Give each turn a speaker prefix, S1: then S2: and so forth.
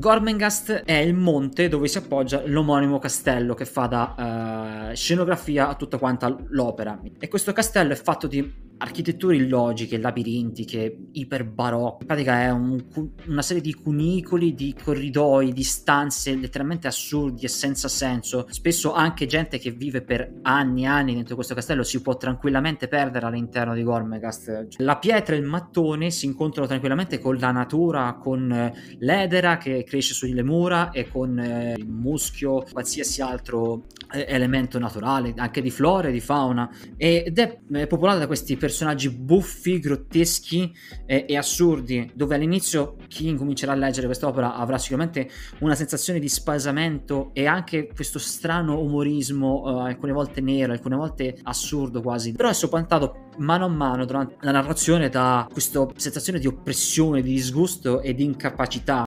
S1: Gormengast è il monte dove si appoggia l'omonimo castello che fa da eh, scenografia a tutta quanta l'opera. E questo castello è fatto di architetture illogiche, labirintiche, iperbarocche. In pratica è un, una serie di cunicoli, di corridoi, di stanze letteralmente assurdi e senza senso. Spesso anche gente che vive per anni e anni dentro questo castello si può tranquillamente perdere all'interno di Gormegast. La pietra e il mattone si incontrano tranquillamente con la natura, con eh, l'edera che cresce sulle mura e con eh, il muschio, qualsiasi altro eh, elemento naturale, anche di flora e di fauna, ed è popolata da questi personaggi buffi, grotteschi eh, e assurdi, dove all'inizio chi incomincerà a leggere quest'opera avrà sicuramente una sensazione di spasamento e anche questo strano umorismo, eh, alcune volte nero, alcune volte assurdo quasi, però è soppantato mano a mano durante la narrazione da questa sensazione di oppressione, di disgusto e di incapacità